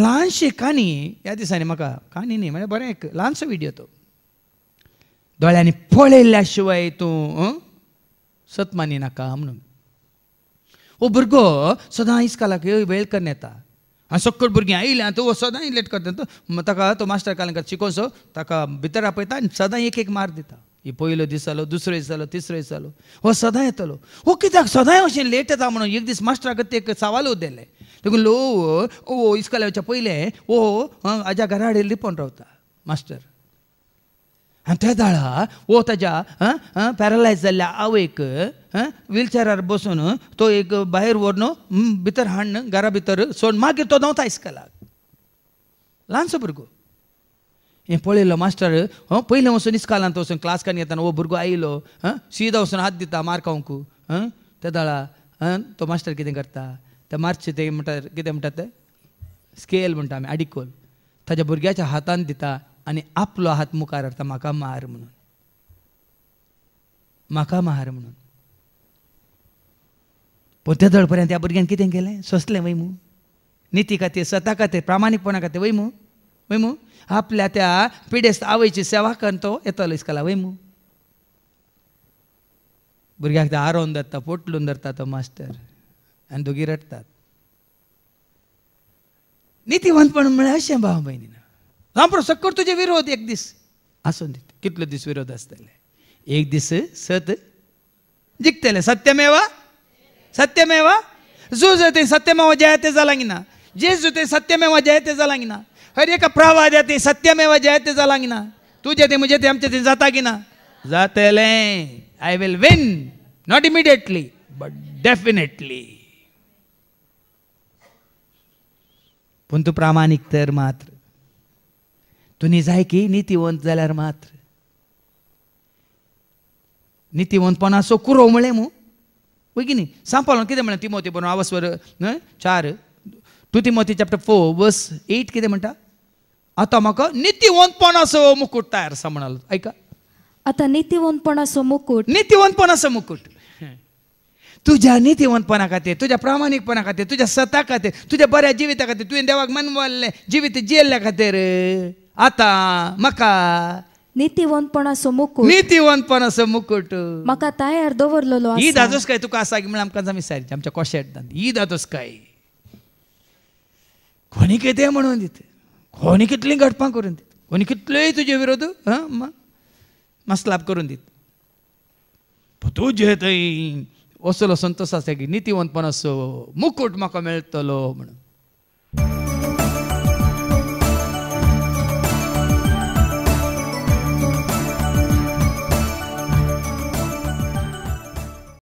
ल्हानशी कानी ह्या दिसांनी म्हाका काणी न्ही म्हळ्यार बरें एक ल्हानसो व्हिडियो तो दोळ्यांनी पळयल्या शिवाय तूं सत मानी नाका म्हणून हो भुरगो सदां इसकालाक वेळ करून येता हांव सक्कल भुरगीं आयल्या तो सदां लेट करता तो ताका तो मास्टर काल शिकोसो ताका भितर आपयता आनी सदां एक एक मार दिता ही पयलो दीस जालो दुसरो दीस जालो तिसरो दीस जालो हो सदां येतलो हो कित्याक सदांय अशें लेट येता म्हणून एक दीस मास्टराक ते एक सावाल उदेलें लेकिन लो ओ इसकला वेच्या पयलें ओ हाज्या घरा हाडेल लिपोवन रावता मास्टर आनी त्या दाळा ओ ताज्या पॅरलायज जाल्ल्या आवयक व्हीलचॅरार बसून तो एक बाहेर व्हरून भितर हाडन घरा भितर सोडून मागीर तो धांवता इस्कलाक ल्हानसो भुरगो हे पळयलो मास्टर पहिले पयलें वचून इस्कॉलांत वचून क्लासकान येताना हो भुरगो आयलो सीधा वचून हात दिता मार्कावंक त्या दाळा तो मास्टर कितें करता ते मार्च ते म्हणटा कितें म्हणटात ते स्केल म्हणटा आम्ही आडिकोल ताच्या भुरग्याच्या हातान दिता आणि आपलो हात मुखार हाडटा म्हाका मार म्हणून म्हाका मार म्हणून पूण ते धड पर्यंत त्या भुरग्यान कितें केलें सोंसलें वै मू निती खातीर स्वता खातीर प्रामाणीकपणा खातीर वय मू वै मू आपल्या त्या पिडेस्त आवयची सेवा कर तो येतलो इस्कला वय मू भुरग्याक ते आरोवन धरता पोटलून धरता तो मास्तर आणि दोघी रडतात पण म्हळे अशें भाऊ भयणीन रामप्रो सक्कर तुझे विरोध एक दिस आसून दित कितलो दीस विरोध असतले एक दिस सत जिकतले सत्यमेवा सत्यमेवा जो ते सत्यमेवा जयते जालांगी ना जेजू ते सत्यमेवा जयते जालांगी ना हर एका प्रवाद ते सत्यमेवा जयते जालांगी ना तुझे ते म्हणजे ते आमच्या ते जाता की ना जातले I will win not immediately but definitely पूण तूं प्रामाणीक तर मात्र तूं निजायकी नितीवंत जाल्यार मात्र सो कुरो म्हळें मू होय की न्ही सांपालोन कितें म्हणलें तिमोती बरोवन आवस्वर न्हय चार टू तिमोती चॅप्टर फोर बस एट कितें म्हणटा आतां म्हाका असो मुकूट तयार आसा म्हणालो आयका आतां नितीवंतपणाचो मुकूट असो मुकूट तुझ्या नीतिवंतपणा खाते तुझ्या प्रामाणिकपणा खाते तुझ्या सता खाते तुझ्या बऱ्या जिविता खाते तुझ्या देवाक मनवाले जिवित जेल्ल्या खाते रे आता मका नीतिवंतपणाचो मुकूट नीतिवंतपणाचो मुकूट म्हाका तयार दवरलेलो ही दादोस काय तुका आसा म्हण आमकां जामी आमच्या कोशेट ही दादोस काय कोणी कितें म्हणून दीत कोणी कितली घटपां करून दीत कोणी कितलोय तुजे विरोध मसलाप करून दीत तू जे थंय ಒಸಲು ಸಂತೋಷ ತೆಗಿ ನೀತಿವಂತ ಮನಸ್ಸು ಮುಕ್ಕುಟ್ ಮಕ ಮೇಳ್ತಲೋ